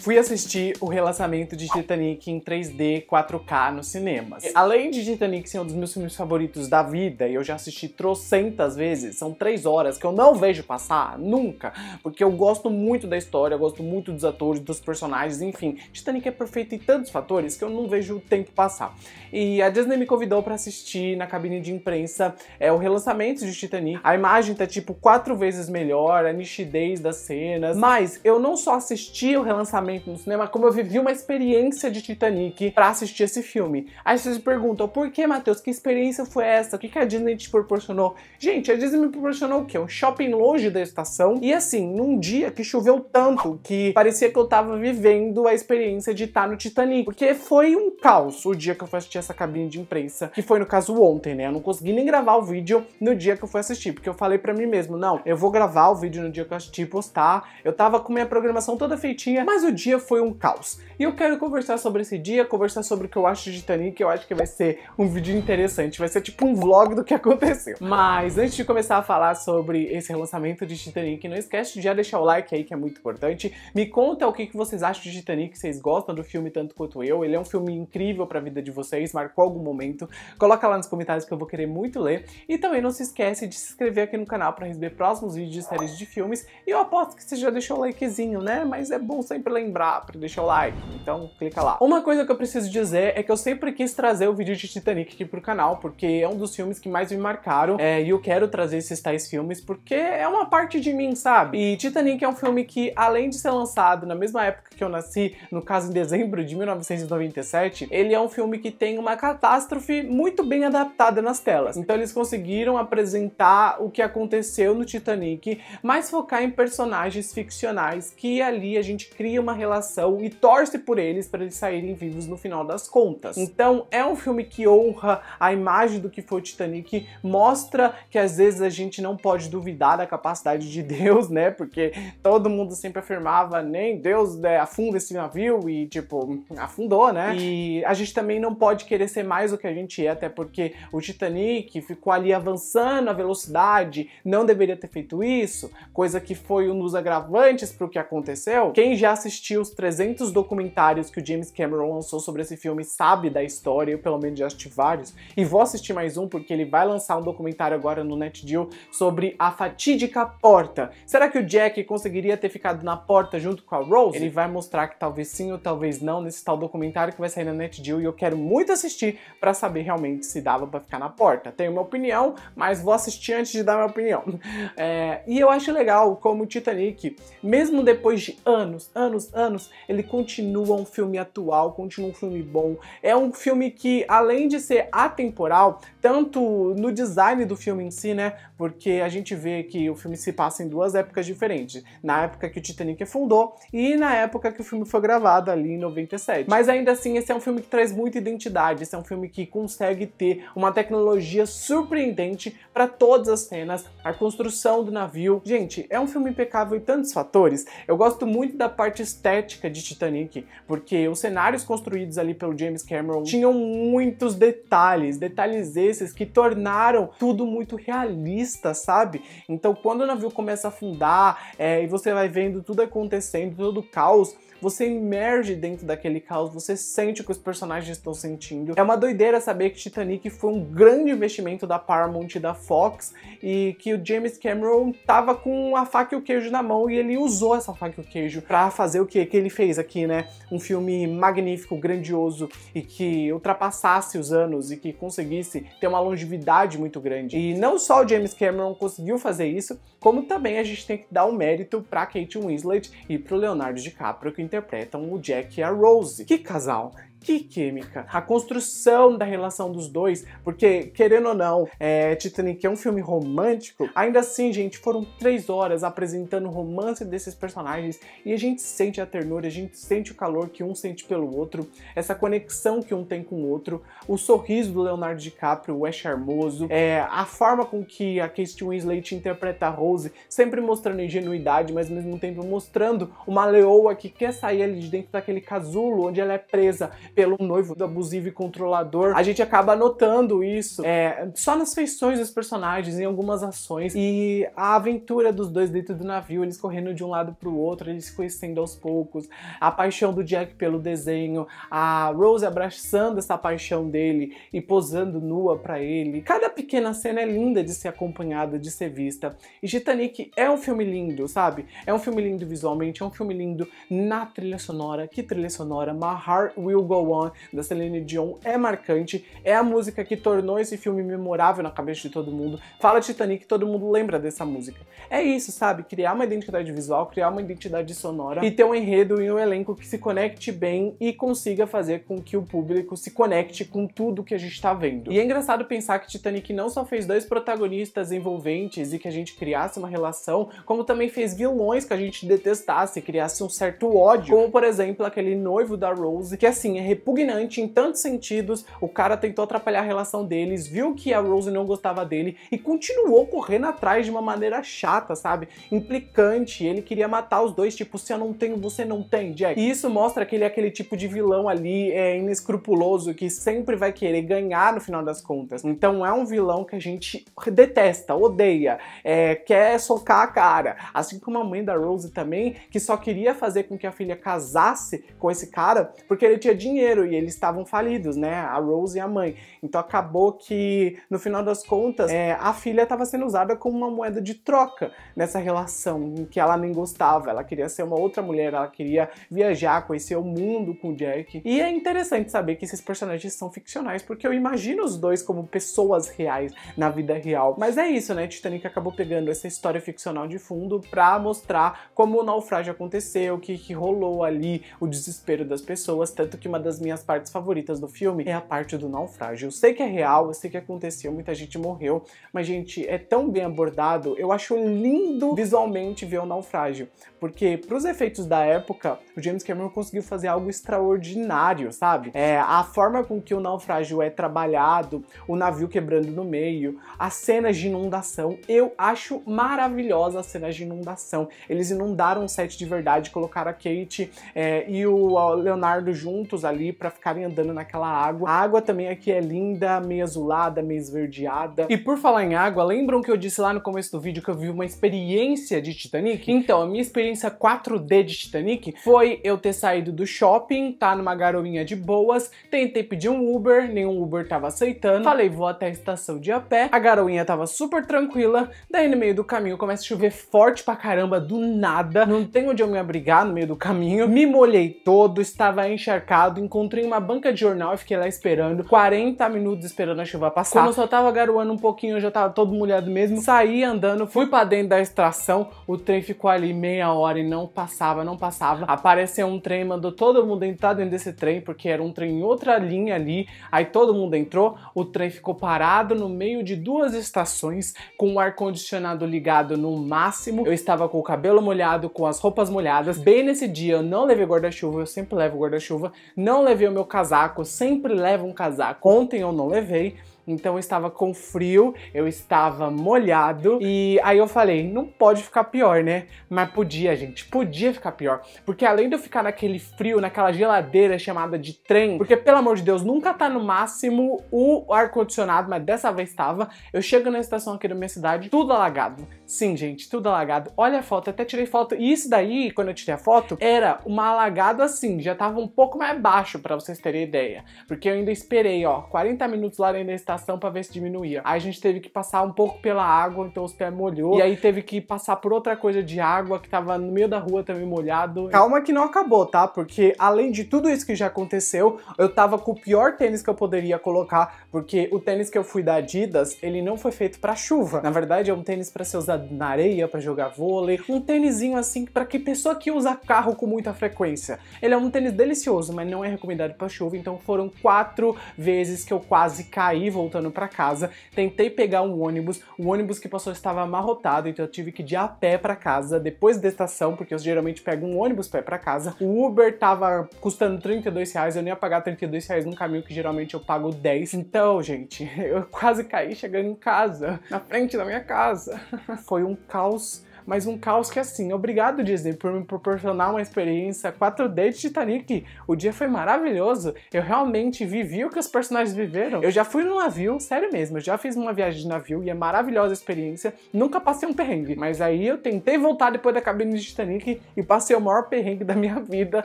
Fui assistir o relançamento de Titanic em 3D 4K nos cinemas. E, além de Titanic ser um dos meus filmes favoritos da vida, e eu já assisti trocentas vezes, são três horas que eu não vejo passar nunca, porque eu gosto muito da história, eu gosto muito dos atores, dos personagens, enfim. Titanic é perfeito em tantos fatores que eu não vejo o tempo passar. E a Disney me convidou para assistir na cabine de imprensa é, o relançamento de Titanic. A imagem tá tipo quatro vezes melhor, a nitidez das cenas, mas eu não só assisti o relançamento lançamento no cinema, como eu vivi uma experiência de Titanic para assistir esse filme. Aí vocês me perguntam, por que, Matheus? Que experiência foi essa? O que, que a Disney te proporcionou? Gente, a Disney me proporcionou o quê? Um shopping longe da estação e assim, num dia que choveu tanto que parecia que eu tava vivendo a experiência de estar no Titanic. Porque foi um caos o dia que eu fui assistir essa cabine de imprensa, que foi no caso ontem, né? Eu não consegui nem gravar o vídeo no dia que eu fui assistir, porque eu falei para mim mesmo, não, eu vou gravar o vídeo no dia que eu assisti e postar. Eu tava com minha programação toda feitinha, mas o dia foi um caos. E eu quero conversar sobre esse dia, conversar sobre o que eu acho de Titanic, eu acho que vai ser um vídeo interessante, vai ser tipo um vlog do que aconteceu. Mas antes de começar a falar sobre esse relançamento de Titanic, não esquece de já deixar o like aí, que é muito importante. Me conta o que, vocês acham de Titanic, vocês gostam do filme tanto quanto eu, ele é um filme incrível para a vida de vocês, marcou algum momento, coloca lá nos comentários que eu vou querer muito ler. E também não se esquece de se inscrever aqui no canal para receber próximos vídeos de séries de filmes, e eu aposto que você já deixou o likezinho, né? Mas é bom sempre lembrar lembrar para deixar o like, então clica lá. Uma coisa que eu preciso dizer é que eu sempre quis trazer o vídeo de Titanic aqui pro canal, porque é um dos filmes que mais me marcaram é, e eu quero trazer esses tais filmes porque é uma parte de mim, sabe? E Titanic é um filme que, além de ser lançado na mesma época que eu nasci, no caso em dezembro de 1997, ele é um filme que tem uma catástrofe muito bem adaptada nas telas. Então eles conseguiram apresentar o que aconteceu no Titanic, mas focar em personagens ficcionais que ali a gente cria uma relação e torce por eles para eles saírem vivos no final das contas. Então é um filme que honra a imagem do que foi o Titanic, mostra que às vezes a gente não pode duvidar da capacidade de Deus, né? Porque todo mundo sempre afirmava, nem Deus né, afunda esse navio e tipo, afundou, né? E a gente também não pode querer ser mais do que a gente é, até porque o Titanic ficou ali avançando a velocidade, não deveria ter feito isso, coisa que foi um dos agravantes para o que aconteceu. Quem já assistiu os 300 documentários que o James Cameron lançou sobre esse filme sabe da história, eu pelo menos já assisti vários, e vou assistir mais um porque ele vai lançar um documentário agora no NetGeo sobre a fatídica porta. Será que o Jack conseguiria ter ficado na porta junto com a Rose? Ele vai mostrar que talvez sim ou talvez não nesse tal documentário que vai sair na NetGeo e eu quero muito assistir para saber realmente se dava para ficar na porta. Tenho uma opinião, mas vou assistir antes de dar minha opinião. É, e eu acho legal como o Titanic, mesmo depois de anos, anos, anos, ele continua um filme atual, continua um filme bom. É um filme que, além de ser atemporal, tanto no design do filme em si, né? Porque a gente vê que o filme se passa em duas épocas diferentes. Na época que o Titanic fundou e na época que o filme foi gravado, ali em 97. Mas ainda assim, esse é um filme que traz muita identidade, esse é um filme que consegue ter uma tecnologia surpreendente para todas as cenas, a construção do navio. Gente, é um filme impecável em tantos fatores. Eu gosto muito da parte estética estética de Titanic, porque os cenários construídos ali pelo James Cameron tinham muitos detalhes, detalhes esses que tornaram tudo muito realista, sabe? Então quando o navio começa a afundar é, e você vai vendo tudo acontecendo, todo o caos, você emerge dentro daquele caos, você sente o que os personagens estão sentindo. É uma doideira saber que Titanic foi um grande investimento da Paramount e da Fox e que o James Cameron tava com a faca e o queijo na mão e ele usou essa faca e o queijo para fazer o que, que ele fez aqui, né? Um filme magnífico, grandioso e que ultrapassasse os anos e que conseguisse ter uma longevidade muito grande. E não só o James Cameron conseguiu fazer isso, como também a gente tem que dar o um mérito para Kate Winslet e para o Leonardo DiCaprio que interpretam o Jack e a Rose. Que casal! que química? A construção da relação dos dois, porque, querendo ou não, é, Titanic é um filme romântico. Ainda assim, gente, foram três horas apresentando o romance desses personagens e a gente sente a ternura, a gente sente o calor que um sente pelo outro, essa conexão que um tem com o outro, o sorriso do Leonardo DiCaprio é charmoso, é, a forma com que a Kate Winslet interpreta a Rose, sempre mostrando ingenuidade, mas ao mesmo tempo mostrando uma leoa que quer sair ali de dentro daquele casulo onde ela é presa pelo noivo abusivo e controlador, a gente acaba notando isso é, só nas feições dos personagens, em algumas ações. E a aventura dos dois dentro do navio, eles correndo de um lado pro outro, eles se conhecendo aos poucos, a paixão do Jack pelo desenho, a Rose abraçando essa paixão dele e posando nua para ele. Cada pequena cena é linda de ser acompanhada, de ser vista. E Titanic é um filme lindo, sabe? É um filme lindo visualmente, é um filme lindo na trilha sonora. Que trilha sonora? My Heart Will Go One, da Celine Dion, é marcante, é a música que tornou esse filme memorável na cabeça de todo mundo. Fala Titanic, todo mundo lembra dessa música. É isso, sabe? Criar uma identidade visual, criar uma identidade sonora e ter um enredo e um elenco que se conecte bem e consiga fazer com que o público se conecte com tudo que a gente tá vendo. E é engraçado pensar que Titanic não só fez dois protagonistas envolventes e que a gente criasse uma relação, como também fez vilões que a gente detestasse, criasse um certo ódio, como por exemplo aquele noivo da Rose, que assim, é repugnante em tantos sentidos, o cara tentou atrapalhar a relação deles, viu que a Rose não gostava dele e continuou correndo atrás de uma maneira chata, sabe? Implicante, ele queria matar os dois, tipo, se eu não tenho, você não tem, Jack. E isso mostra que ele é aquele tipo de vilão ali, é, inescrupuloso, que sempre vai querer ganhar no final das contas. Então é um vilão que a gente detesta, odeia, é, quer socar a cara. Assim como a mãe da Rose também, que só queria fazer com que a filha casasse com esse cara, porque ele tinha dinheiro dinheiro e eles estavam falidos, né? A Rose e a mãe. Então acabou que, no final das contas, é, a filha estava sendo usada como uma moeda de troca nessa relação em que ela nem gostava. Ela queria ser uma outra mulher, ela queria viajar, conhecer o mundo com o Jack. E é interessante saber que esses personagens são ficcionais, porque eu imagino os dois como pessoas reais na vida real. Mas é isso, né? Titanic acabou pegando essa história ficcional de fundo para mostrar como o naufrágio aconteceu, o que, que rolou ali, o desespero das pessoas, tanto que uma das das minhas partes favoritas do filme é a parte do naufrágio. Eu sei que é real, eu sei que aconteceu, muita gente morreu, mas, gente, é tão bem abordado, eu acho lindo visualmente ver o naufrágio, porque pros efeitos da época, o James Cameron conseguiu fazer algo extraordinário, sabe? É, a forma com que o naufrágio é trabalhado, o navio quebrando no meio, as cenas de inundação, eu acho maravilhosa as cenas de inundação. Eles inundaram o set de verdade, colocaram a Kate é, e o Leonardo juntos ali ali para ficarem andando naquela água. A água também aqui é linda, meio azulada, meio esverdeada. E por falar em água, lembram que eu disse lá no começo do vídeo que eu vi uma experiência de Titanic? Então, a minha experiência 4D de Titanic foi eu ter saído do shopping, tá numa garoinha de boas, tentei pedir um Uber, nenhum Uber tava aceitando. Falei, vou até a estação de a pé. A garoinha tava super tranquila, daí no meio do caminho começa a chover forte pra caramba do nada. Não tem onde eu me abrigar no meio do caminho. Me molhei todo, estava encharcado, encontrei uma banca de jornal e fiquei lá esperando. 40 minutos esperando a chuva passar. Como só tava garoando um pouquinho, eu já tava todo molhado mesmo. Saí andando, fui para dentro da extração. o trem ficou ali meia hora e não passava, não passava. Apareceu um trem, mandou todo mundo entrar dentro desse trem, porque era um trem em outra linha ali. Aí todo mundo entrou, o trem ficou parado no meio de duas estações, com o ar-condicionado ligado no máximo. Eu estava com o cabelo molhado, com as roupas molhadas. Bem nesse dia, eu não levei guarda-chuva, eu sempre levo guarda-chuva. Não não levei o meu casaco, sempre levo um casaco. Ontem eu não levei, então eu estava com frio, eu estava molhado e aí eu falei, não pode ficar pior, né? Mas podia, gente, podia ficar pior. Porque além de eu ficar naquele frio, naquela geladeira chamada de trem, porque pelo amor de Deus, nunca tá no máximo o ar-condicionado, mas dessa vez estava. Eu chego na estação aqui da minha cidade, tudo alagado. Sim, gente, tudo alagado. Olha a foto, até tirei foto. E isso daí, quando eu tirei a foto, era uma alagada assim, já tava um pouco mais baixo, para vocês terem ideia. Porque eu ainda esperei, ó, 40 minutos lá dentro da estação respiração para ver se diminuía. Aí a gente teve que passar um pouco pela água, então os pés molhou. E aí teve que passar por outra coisa de água que tava no meio da rua também molhado. Calma que não acabou, tá? Porque além de tudo isso que já aconteceu, eu tava com o pior tênis que eu poderia colocar, porque o tênis que eu fui da Adidas, ele não foi feito para chuva. Na verdade, é um tênis para ser usado na areia, para jogar vôlei, um tênisinho assim para que pessoa que usa carro com muita frequência. Ele é um tênis delicioso, mas não é recomendado para chuva, então foram quatro vezes que eu quase caí, vou voltando para casa, tentei pegar um ônibus, o ônibus que passou estava amarrotado, então eu tive que ir a pé para casa, depois da estação, porque eu geralmente pego um ônibus pé para casa. O Uber tava custando 32 reais, eu nem ia pagar 32 reais num caminho que geralmente eu pago 10. Então, gente, eu quase caí chegando em casa, na frente da minha casa. Foi um caos mas um caos que assim, obrigado Disney por me proporcionar uma experiência 4D de Titanic. O dia foi maravilhoso, eu realmente vivi o que os personagens viveram. Eu já fui no navio, sério mesmo, eu já fiz uma viagem de navio e é maravilhosa a experiência, nunca passei um perrengue. Mas aí eu tentei voltar depois da cabine de Titanic e passei o maior perrengue da minha vida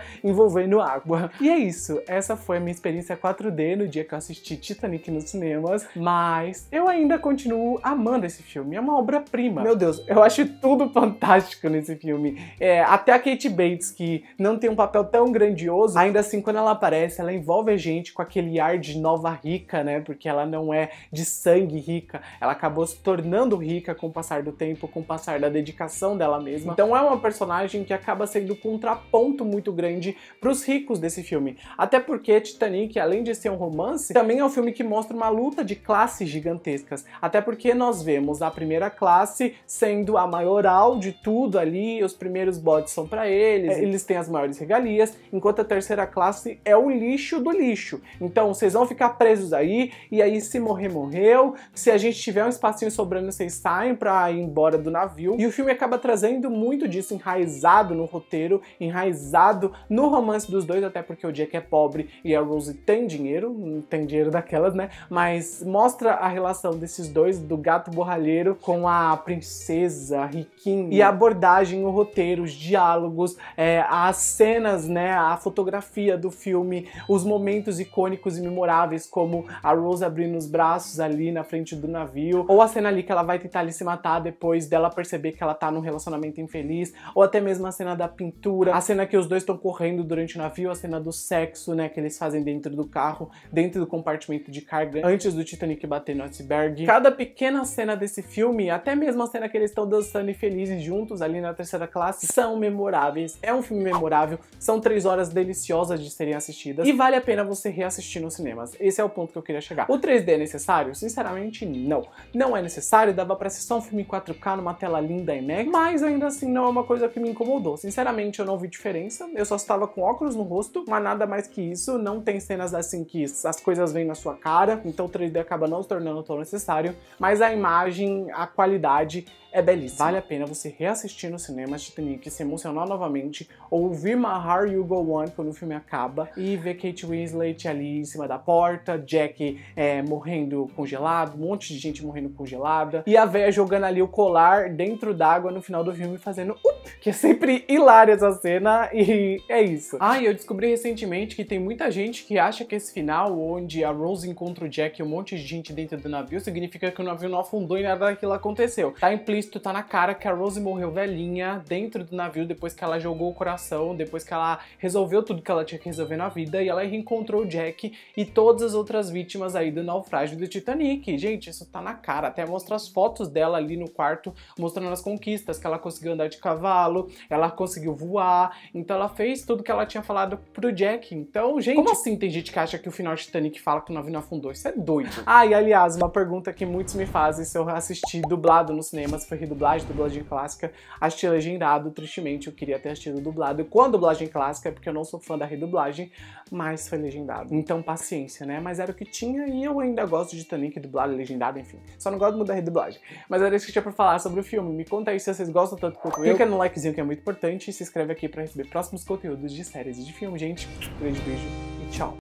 envolvendo água. E é isso, essa foi a minha experiência 4D no dia que eu assisti Titanic nos cinemas, mas eu ainda continuo amando esse filme, é uma obra-prima. Meu Deus, eu acho tudo fantástico nesse filme. É, até a Kate Bates, que não tem um papel tão grandioso, ainda assim, quando ela aparece, ela envolve a gente com aquele ar de nova rica, né? Porque ela não é de sangue rica, ela acabou se tornando rica com o passar do tempo, com o passar da dedicação dela mesma. Então é uma personagem que acaba sendo um contraponto muito grande para os ricos desse filme. Até porque Titanic, além de ser um romance, também é um filme que mostra uma luta de classes gigantescas. Até porque nós vemos a primeira classe sendo a maioral final de tudo ali, os primeiros bots são para eles, é. eles têm as maiores regalias, enquanto a terceira classe é o lixo do lixo. Então vocês vão ficar presos aí, e aí se morrer, morreu. Se a gente tiver um espacinho sobrando, vocês saem pra ir embora do navio. E o filme acaba trazendo muito disso enraizado no roteiro, enraizado no romance dos dois, até porque o Jack é pobre e a Rose tem dinheiro, não tem dinheiro daquelas, né? Mas mostra a relação desses dois, do gato borralheiro com a princesa riquinha e a abordagem, o roteiro, os diálogos, é, as cenas, né, a fotografia do filme, os momentos icônicos e memoráveis, como a Rose abrindo os braços ali na frente do navio, ou a cena ali que ela vai tentar ali, se matar depois dela perceber que ela tá num relacionamento infeliz, ou até mesmo a cena da pintura, a cena que os dois estão correndo durante o navio, a cena do sexo, né, que eles fazem dentro do carro, dentro do compartimento de carga, antes do Titanic bater no iceberg. Cada pequena cena desse filme, até mesmo a cena que eles estão dançando e feliz felizes juntos ali na terceira classe são memoráveis. É um filme memorável, são três horas deliciosas de serem assistidas e vale a pena você reassistir nos cinemas. Esse é o ponto que eu queria chegar. O 3D é necessário? Sinceramente, não. Não é necessário, dava pra assistir só um filme em 4K numa tela linda e mega, mas ainda assim não é uma coisa que me incomodou. Sinceramente, eu não vi diferença, eu só estava com óculos no rosto, mas nada mais que isso. Não tem cenas assim que as coisas vêm na sua cara, então o 3D acaba não se tornando tão necessário, mas a imagem, a qualidade é belíssimo. Vale a pena você reassistir no cinema Titanic, se emocionar novamente, ouvir How You Go On quando o filme acaba e ver Kate Winslet ali em cima da porta, Jack é, morrendo congelado, um monte de gente morrendo congelada e a véia jogando ali o colar dentro d'água no final do filme fazendo up, que é sempre hilária essa cena e é isso. Ah, e eu descobri recentemente que tem muita gente que acha que esse final onde a Rose encontra o Jack e um monte de gente dentro do navio significa que o navio não afundou e nada daquilo aconteceu. Tá implícito isso tá na cara que a Rose morreu velhinha dentro do navio depois que ela jogou o coração, depois que ela resolveu tudo que ela tinha que resolver na vida e ela reencontrou o Jack e todas as outras vítimas aí do naufrágio do Titanic. Gente, isso tá na cara. Até mostra as fotos dela ali no quarto mostrando as conquistas, que ela conseguiu andar de cavalo, ela conseguiu voar, então ela fez tudo que ela tinha falado pro Jack. Então, gente, como assim tem gente que acha que o final do Titanic fala que o navio não afundou? Isso é doido. Ah, e aliás, uma pergunta que muitos me fazem se eu assisti dublado nos cinemas foi redublagem, dublagem clássica, achei legendado, tristemente, eu queria ter assistido dublado com a dublagem clássica, é porque eu não sou fã da redublagem, mas foi legendado. Então, paciência, né? Mas era o que tinha e eu ainda gosto de Titanic dublado, legendado, enfim. Só não gosto muito da redublagem. Mas era isso que tinha pra falar sobre o filme. Me conta aí se vocês gostam tanto quanto eu. Clica no likezinho que é muito importante e se inscreve aqui pra receber próximos conteúdos de séries e de filme, gente. Um grande beijo e tchau!